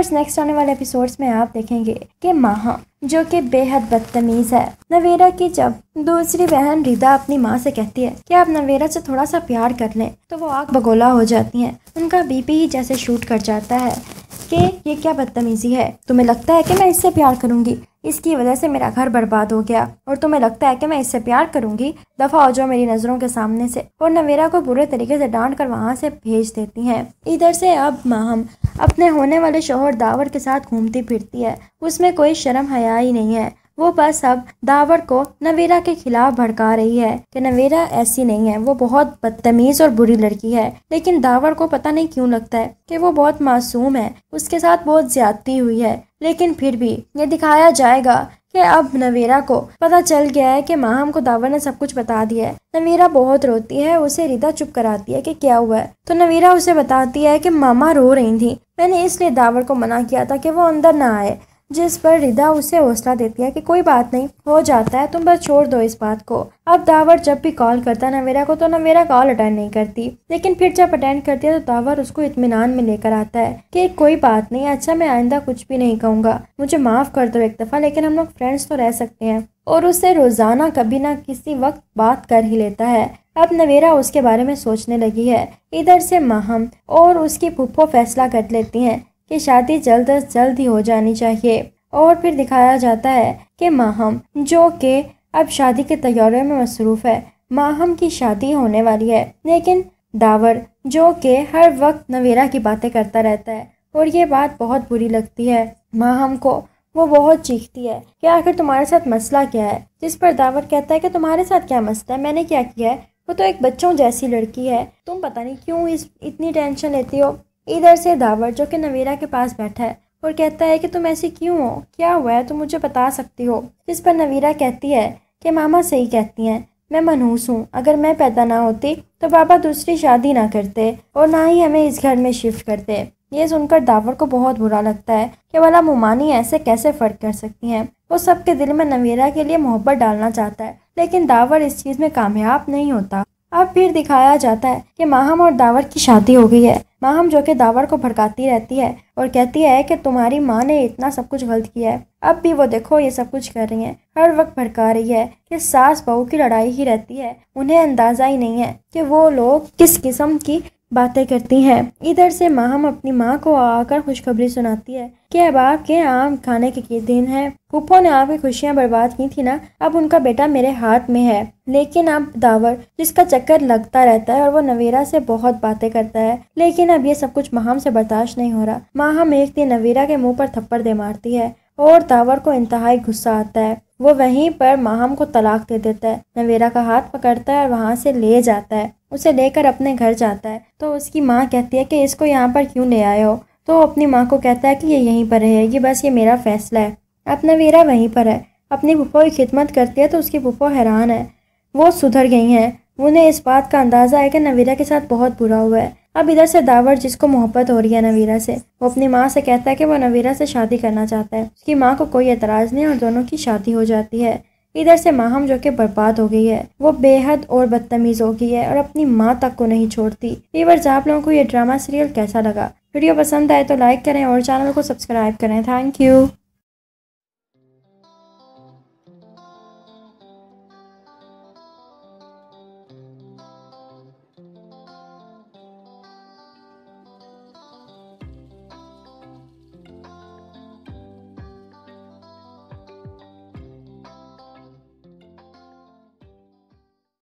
friends next आने वाले episodes में आप देखेंगे कि माहा जो कि बेहद बदतमीज़ है नवेरा की जब दूसरी बहन रिदा अपनी माँ से कहती है कि आप नवेरा से थोड़ा सा प्यार कर लें तो वो आग बगोला हो जाती हैं उनका बीपी ही जैसे शूट कर जाता है कि ये क्या बदतमीज़ी है तुम्हें लगता है कि मैं इससे प्यार करूँगी इसकी वजह से मेरा घर बर्बाद हो गया और तुम्हें लगता है कि मैं इससे प्यार करूंगी दफा हो जाओ मेरी नज़रों के सामने से और नवेरा को बुरे तरीके से डांट कर वहाँ से भेज देती हैं इधर से अब माहम अपने होने वाले शोहर दावर के साथ घूमती फिरती है उसमें कोई शर्म हया ही नहीं है वो बस अब दावर को नवेरा के खिलाफ भड़का रही है कि नवेरा ऐसी नहीं है वो बहुत बदतमीज और बुरी लड़की है लेकिन दावर को पता नहीं क्यों लगता है कि वो बहुत मासूम है उसके साथ बहुत ज्यादती हुई है लेकिन फिर भी ये दिखाया जाएगा कि अब नवेरा को पता चल गया है कि माहम को दावर ने सब कुछ बता दिया है नवेरा बहुत रोती है उसे रिदा चुप कराती है कि क्या हुआ है तो नवेरा उसे बताती है कि मामा रो रही थी मैंने इसलिए दावर को मना किया था कि वो अंदर ना आए जिस पर रिदा उसे हौसला देती है कि कोई बात नहीं हो जाता है तुम बस छोड़ दो इस बात को अब दावर जब भी कॉल करता है नवेरा को तो नवेरा कॉल अटेंड नहीं करती लेकिन फिर जब अटेंड करती है तो दावर उसको इतमान में लेकर आता है कि कोई बात नहीं अच्छा मैं आइंदा कुछ भी नहीं कहूँगा मुझे माफ़ कर दो एक दफ़ा लेकिन हम लोग फ्रेंड्स तो रह सकते हैं और उससे रोज़ाना कभी ना किसी वक्त बात कर ही लेता है अब नवेरा उसके बारे में सोचने लगी है इधर से माहम और उसकी फूफो फैसला कर लेती हैं कि शादी जल्द अज जल्द ही हो जानी चाहिए और फिर दिखाया जाता है कि माहम जो कि अब शादी के तैयारियों में मसरूफ़ है माहम की शादी होने वाली है लेकिन दावर जो कि हर वक्त नवेरा की बातें करता रहता है और ये बात बहुत बुरी लगती है माहम को वो बहुत चीखती है कि आखिर तुम्हारे साथ मसला क्या है जिस पर दावर कहता है कि तुम्हारे साथ क्या मसला है मैंने क्या किया है वो तो एक बच्चों जैसी लड़की है तुम पता नहीं क्यों इस इतनी टेंशन लेती हो इधर से दावर जो कि नवेरा के पास बैठा है और कहता है कि तुम ऐसी क्यों हो क्या हुआ है तुम मुझे बता सकती हो जिस पर नवीरा कहती है कि मामा सही कहती हैं मैं मनहूस हूँ अगर मैं पैदा ना होती तो बाबा दूसरी शादी ना करते और ना ही हमें इस घर में शिफ्ट करते ये सुनकर दावर को बहुत बुरा लगता है कि वाला मुमानी ऐसे कैसे फ़र्क कर सकती हैं वो सबके दिल में नवीरा के लिए मोहब्बत डालना चाहता है लेकिन दावर इस चीज़ में कामयाब नहीं होता अब फिर दिखाया जाता है कि माहम और दावर की शादी हो गई है माँ जो कि दावर को भड़काती रहती है और कहती है कि तुम्हारी माँ ने इतना सब कुछ गलत किया है अब भी वो देखो ये सब कुछ कर रही है हर वक्त भड़का रही है कि सास बहू की लड़ाई ही रहती है उन्हें अंदाज़ा ही नहीं है कि वो लोग किस किस्म की बातें करती हैं इधर से माहम अपनी माँ को आकर खुशखबरी सुनाती है कि अब आपके आम खाने के दिन है पुप्पो ने आपकी खुशियाँ बर्बाद की थी ना अब उनका बेटा मेरे हाथ में है लेकिन अब दावर जिसका चक्कर लगता रहता है और वो नवेरा से बहुत बातें करता है लेकिन अब ये सब कुछ माहम से बर्दाश्त नहीं हो रहा माहम एक दिन नवेरा के मुंह पर थप्पड़ दे मारती है और दावर को इंतहाई गुस्सा आता है वो वहीं पर माहम को तलाक दे देता है नवेरा का हाथ पकड़ता है और वहाँ से ले जाता है उसे लेकर अपने घर जाता है तो उसकी माँ कहती है कि इसको यहाँ पर क्यों ले आए हो तो अपनी माँ को कहता है कि ये यहीं पर रहेगी बस ये मेरा फैसला है अब नवेरा वहीं पर है अपनी पुप्पो की खिदमत करती है तो उसकी पुप्पो हैरान है वो सुधर गई हैं उन्हें इस बात का अंदाज़ा है कि नवेरा के साथ बहुत बुरा हुआ है अब इधर से दावर जिसको मोहब्बत हो रही है नवीरा से वो अपनी माँ से कहता है कि वो नवीरा से शादी करना चाहता है उसकी माँ को कोई एतराज़ नहीं और दोनों की शादी हो जाती है इधर से माहम जो कि बर्बाद हो गई है वो बेहद और बदतमीज़ हो गई है और अपनी माँ तक को नहीं छोड़ती फीवर्स आप लोगों को ये ड्रामा सीरियल कैसा लगा वीडियो पसंद आए तो लाइक करें और चैनल को सब्सक्राइब करें थैंक यू